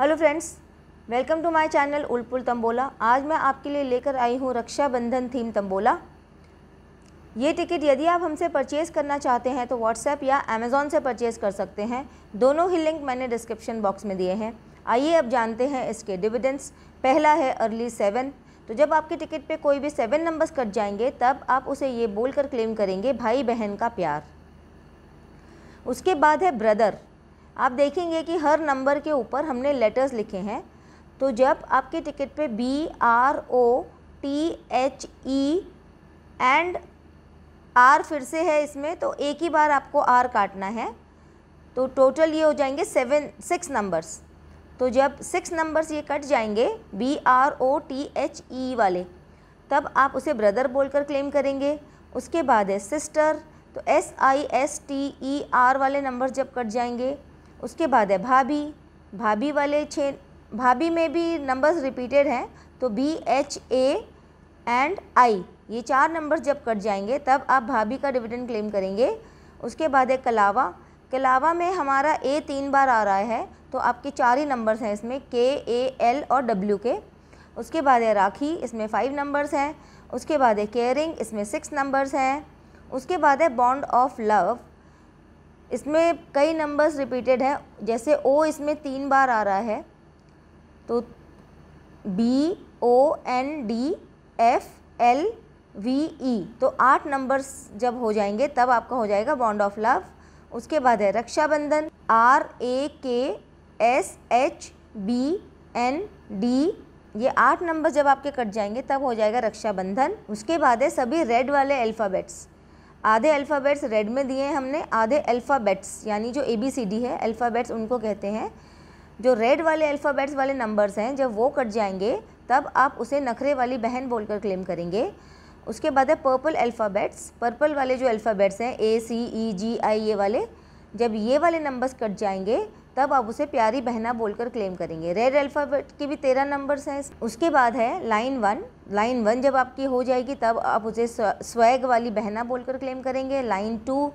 hello friends welcome to my channel उलपुल तंबोला आज मैं आपके लिए लेकर आई हूँ रक्षाबंधन थीम तंबोला ये टिकट यदि आप हमसे परचेज़ करना चाहते हैं तो व्हाट्सएप या अमेजोन से परचेज़ कर सकते हैं दोनों ही लिंक मैंने डिस्क्रिप्शन बॉक्स में दिए हैं आइए अब जानते हैं इसके डिविडेंस पहला है अर्ली सेवन तो जब आपके टिकट पर कोई भी सेवन नंबर्स कट जाएंगे तब आप उसे ये कर क्लेम करेंगे भाई बहन का प्यार उसके बाद है ब्रदर आप देखेंगे कि हर नंबर के ऊपर हमने लेटर्स लिखे हैं तो जब आपके टिकट पे B R O T H E and R फिर से है इसमें तो एक ही बार आपको आर काटना है तो टोटल ये हो जाएंगे सेवन सिक्स नंबर्स तो जब सिक्स नंबर्स ये कट जाएंगे B R O T H E वाले तब आप उसे ब्रदर बोलकर क्लेम करेंगे उसके बाद है सिस्टर तो S I S T E R वाले नंबर जब कट जाएंगे उसके बाद है भाभी भाभी वाले छः भाभी में भी नंबर्स रिपीटेड हैं तो B H A and I ये चार नंबर्स जब कट जाएंगे तब आप भाभी का डिविडेंड क्लेम करेंगे उसके बाद है कलावा कलावा में हमारा ए तीन बार आ रहा है तो आपके चार ही नंबर्स हैं इसमें के ए एल और डब्ल्यू के उसके बाद है राखी इसमें फ़ाइव नंबर्स हैं उसके बाद है केयरिंग इसमें सिक्स नंबर्स हैं उसके बाद है बॉन्ड ऑफ लव इसमें कई नंबर्स रिपीटेड हैं जैसे ओ इसमें तीन बार आ रहा है तो B O N D F L V E तो आठ नंबर्स जब हो जाएंगे तब आपका हो जाएगा बॉन्ड ऑफ लव उसके बाद है Rakshabandhan R A K S H B N D ये आठ नंबर जब आपके कट जाएंगे तब हो जाएगा रक्षाबंधन उसके बाद है सभी रेड वाले अल्फ़ाबेट्स आधे अल्फ़ाबेट्स रेड में दिए हैं हमने आधे अल्फ़ाबेट्स यानी जो ए बी सी डी है अल्फ़ाबेट्स उनको कहते हैं जो रेड वाले अल्फ़ाबेट्स वाले नंबर्स हैं जब वो कट जाएंगे तब आप उसे नखरे वाली बहन बोलकर क्लेम करेंगे उसके बाद है पर्पल अल्फ़ाबेट्स पर्पल वाले जो अल्फ़ाबेट्स हैं ए सी ई जी आई ए वाले जब ये वाले नंबर्स कट जाएंगे तब आप उसे प्यारी बहना बोलकर क्लेम करेंगे रेड अल्फ़ाबेट के भी तेरह नंबर्स हैं उसके बाद है लाइन वन लाइन वन जब आपकी हो जाएगी तब आप उसे स्वैग वाली बहना बोलकर क्लेम करेंगे लाइन टू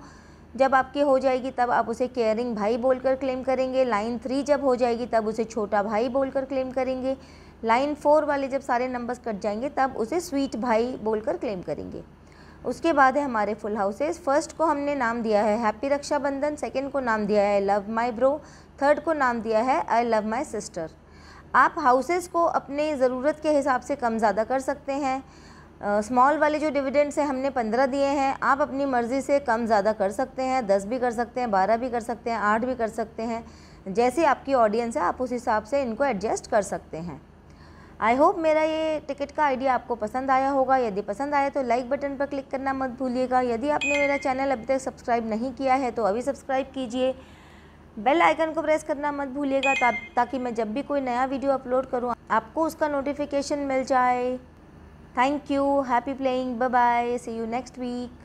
जब आपकी हो जाएगी तब आप उसे केयरिंग भाई बोलकर क्लेम करेंगे लाइन थ्री जब हो जाएगी तब उसे छोटा भाई बोलकर क्लेम करेंगे लाइन फोर वाले जब सारे नंबर्स कट जाएंगे तब उसे स्वीट भाई बोलकर क्लेम करेंगे उसके बाद है हमारे फुल हाउसेस फर्स्ट को हमने नाम दिया है हैप्पी रक्षाबंधन सेकंड को नाम दिया है लव माय ब्रो थर्ड को नाम दिया है आई लव माई सिस्टर आप हाउसेस को अपने ज़रूरत के हिसाब से कम ज़्यादा कर सकते हैं स्मॉल uh, वाले जो डिविडेंड्स हैं हमने पंद्रह दिए हैं आप अपनी मर्ज़ी से कम ज़्यादा कर सकते हैं दस भी कर सकते हैं बारह भी कर सकते हैं आठ भी कर सकते हैं जैसे आपकी ऑडियंस है आप उस हिसाब से इनको एडजस्ट कर सकते हैं आई होप मेरा ये टिकट का आइडिया आपको पसंद आया होगा यदि पसंद आया तो लाइक बटन पर क्लिक करना मत भूलिएगा यदि आपने मेरा चैनल अभी तक सब्सक्राइब नहीं किया है तो अभी सब्सक्राइब कीजिए बेल आइकन को प्रेस करना मत भूलिएगा ता, ताकि मैं जब भी कोई नया वीडियो अपलोड करूँ आपको उसका नोटिफिकेशन मिल जाए thank you happy playing bye bye see you next week